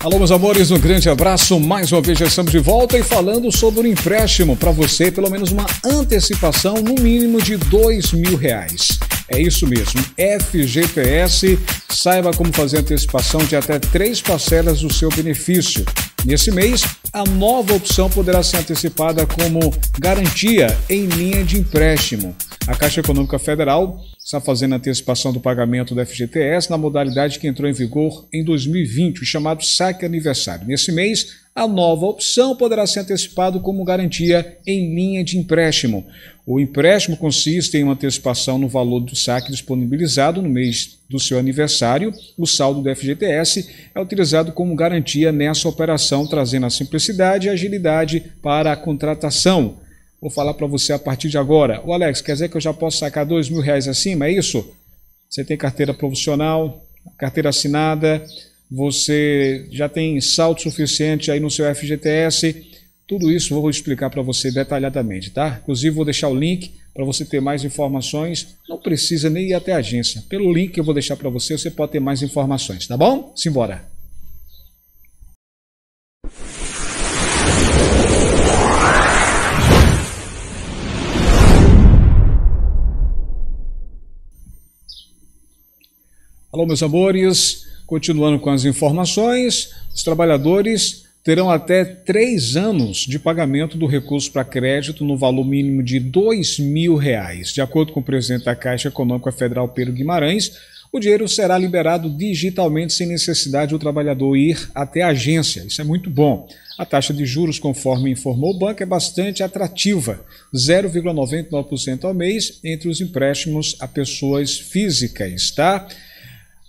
Alô, meus amores, um grande abraço. Mais uma vez já estamos de volta e falando sobre o empréstimo para você, pelo menos uma antecipação no mínimo de dois mil reais. É isso mesmo, FGTS. Saiba como fazer antecipação de até três parcelas do seu benefício. Nesse mês, a nova opção poderá ser antecipada como garantia em linha de empréstimo. A Caixa Econômica Federal está fazendo antecipação do pagamento do FGTS na modalidade que entrou em vigor em 2020, o chamado saque aniversário. Nesse mês, a nova opção poderá ser antecipada como garantia em linha de empréstimo. O empréstimo consiste em uma antecipação no valor do saque disponibilizado no mês do seu aniversário. O saldo do FGTS é utilizado como garantia nessa operação, trazendo a simplicidade e agilidade para a contratação. Vou falar para você a partir de agora. O Alex, quer dizer que eu já posso sacar dois mil reais acima, é isso? Você tem carteira profissional, carteira assinada, você já tem saldo suficiente aí no seu FGTS. Tudo isso vou explicar para você detalhadamente, tá? Inclusive vou deixar o link para você ter mais informações. Não precisa nem ir até a agência. Pelo link que eu vou deixar para você, você pode ter mais informações, tá bom? Simbora! Alô, meus amores, continuando com as informações, os trabalhadores terão até três anos de pagamento do recurso para crédito no valor mínimo de R$ reais. De acordo com o presidente da Caixa Econômica Federal, Pedro Guimarães, o dinheiro será liberado digitalmente sem necessidade do trabalhador ir até a agência. Isso é muito bom. A taxa de juros, conforme informou o banco, é bastante atrativa, 0,99% ao mês entre os empréstimos a pessoas físicas, tá?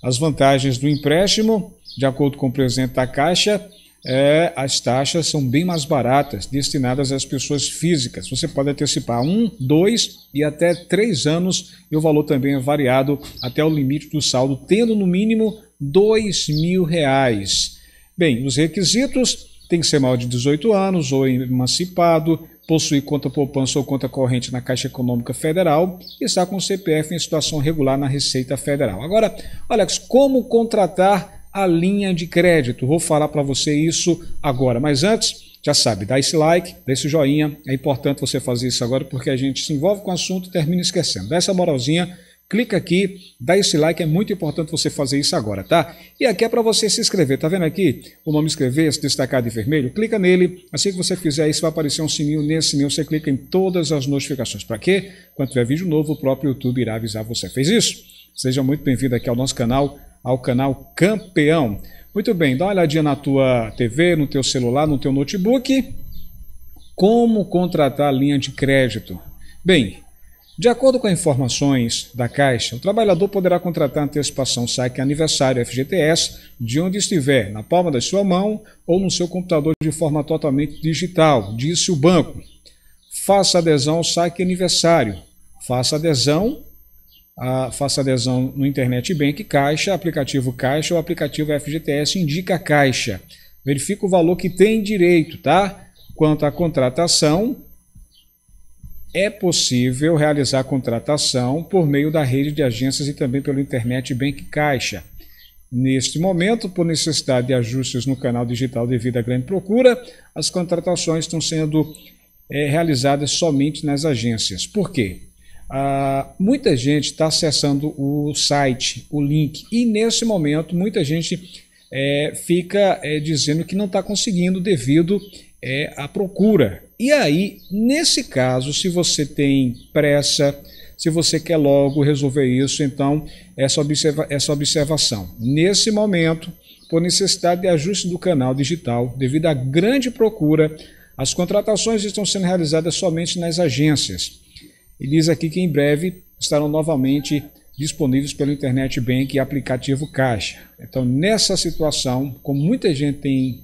As vantagens do empréstimo, de acordo com o presidente da Caixa, é, as taxas são bem mais baratas, destinadas às pessoas físicas. Você pode antecipar um, dois e até três anos, e o valor também é variado até o limite do saldo, tendo no mínimo dois mil reais. Bem, os requisitos tem que ser maior de 18 anos ou emancipado, possuir conta poupança ou conta corrente na Caixa Econômica Federal e estar com o CPF em situação regular na Receita Federal. Agora, Alex, como contratar a linha de crédito? Vou falar para você isso agora, mas antes. Já sabe, dá esse like, dá esse joinha. É importante você fazer isso agora porque a gente se envolve com o assunto e termina esquecendo. Dá essa moralzinha clica aqui, dá esse like, é muito importante você fazer isso agora, tá? E aqui é para você se inscrever, tá vendo aqui o nome inscrever, se destacar de vermelho? Clica nele, assim que você fizer isso vai aparecer um sininho, nesse sininho você clica em todas as notificações, para quê? Quando tiver vídeo novo, o próprio YouTube irá avisar você, fez isso? Seja muito bem-vindo aqui ao nosso canal, ao canal Campeão. Muito bem, dá uma olhadinha na tua TV, no teu celular, no teu notebook. Como contratar linha de crédito? Bem, de acordo com informações da Caixa, o trabalhador poderá contratar antecipação saque aniversário FGTS de onde estiver, na palma da sua mão ou no seu computador de forma totalmente digital, disse o banco. Faça adesão ao saque aniversário. Faça adesão a, faça adesão no Internet Bank Caixa, aplicativo Caixa ou aplicativo FGTS Indica Caixa. Verifique o valor que tem direito, tá? Quanto à contratação, é possível realizar contratação por meio da rede de agências e também pelo internet Bank Caixa. Neste momento, por necessidade de ajustes no canal digital devido à grande procura, as contratações estão sendo é, realizadas somente nas agências. Por quê? Ah, muita gente está acessando o site, o link, e nesse momento muita gente é, fica é, dizendo que não está conseguindo devido é, à procura e aí, nesse caso, se você tem pressa, se você quer logo resolver isso, então essa, observa essa observação. Nesse momento, por necessidade de ajuste do canal digital, devido à grande procura, as contratações estão sendo realizadas somente nas agências. E diz aqui que em breve estarão novamente disponíveis pelo Internet Bank e aplicativo Caixa. Então, nessa situação, como muita gente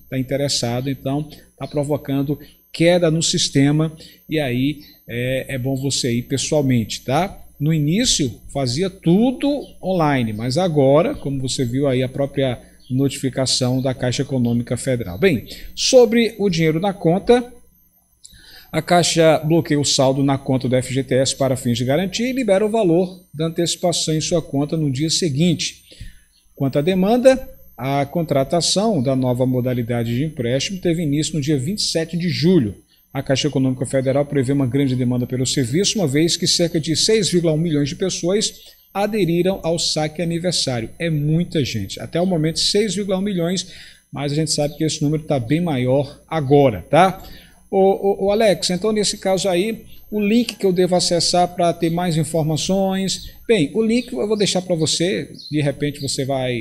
está interessada, então está provocando queda no sistema e aí é, é bom você ir pessoalmente, tá? No início fazia tudo online, mas agora, como você viu aí a própria notificação da Caixa Econômica Federal. Bem, sobre o dinheiro na conta, a Caixa bloqueia o saldo na conta do FGTS para fins de garantia e libera o valor da antecipação em sua conta no dia seguinte. Quanto à demanda, a contratação da nova modalidade de empréstimo teve início no dia 27 de julho. A Caixa Econômica Federal prevê uma grande demanda pelo serviço, uma vez que cerca de 6,1 milhões de pessoas aderiram ao saque aniversário. É muita gente. Até o momento, 6,1 milhões, mas a gente sabe que esse número está bem maior agora, tá? O, Alex, então nesse caso aí, o link que eu devo acessar para ter mais informações. Bem, o link eu vou deixar para você, de repente você vai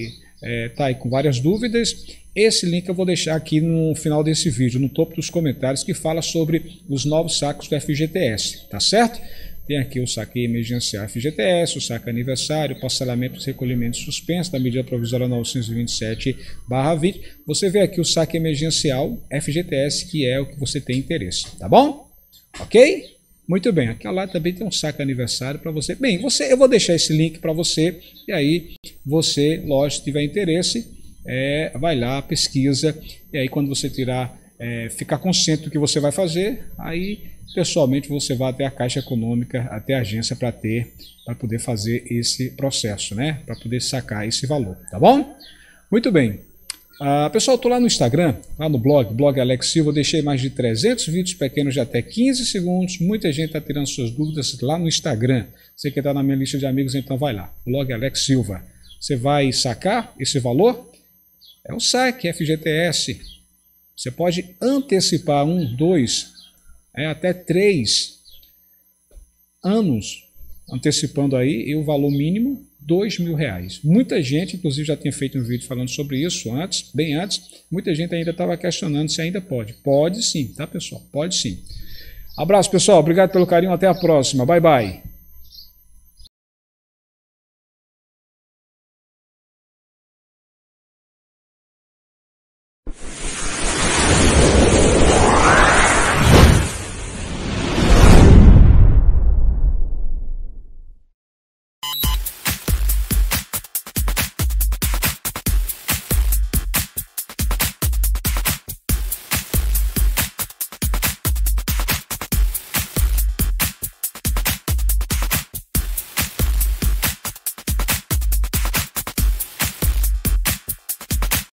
é, tá aí com várias dúvidas. Esse link eu vou deixar aqui no final desse vídeo, no topo dos comentários, que fala sobre os novos sacos do FGTS, tá certo? Tem aqui o saque emergencial FGTS, o saque aniversário, parcelamento recolhimento recolhimentos suspensos da medida provisória 927-20. Você vê aqui o saque emergencial FGTS, que é o que você tem interesse, tá bom? Ok? Muito bem, aqui ao lado também tem um saco aniversário para você. Bem, você, eu vou deixar esse link para você e aí você, lógico, se tiver interesse, é, vai lá, pesquisa e aí quando você tirar, é, ficar consciente do que você vai fazer, aí pessoalmente você vai até a Caixa Econômica, até a agência para ter, para poder fazer esse processo, né? Para poder sacar esse valor, tá bom? Muito bem. Ah, pessoal, estou lá no Instagram, lá no blog, blog Alex Silva, deixei mais de 300 vídeos pequenos de até 15 segundos. Muita gente está tirando suas dúvidas lá no Instagram. Você que está na minha lista de amigos, então vai lá, blog Alex Silva. Você vai sacar esse valor? É o saque FGTS. Você pode antecipar um, dois, é, até três anos, antecipando aí o valor mínimo dois mil reais. Muita gente, inclusive já tinha feito um vídeo falando sobre isso antes, bem antes, muita gente ainda estava questionando se ainda pode. Pode sim, tá pessoal? Pode sim. Abraço pessoal, obrigado pelo carinho, até a próxima. Bye bye.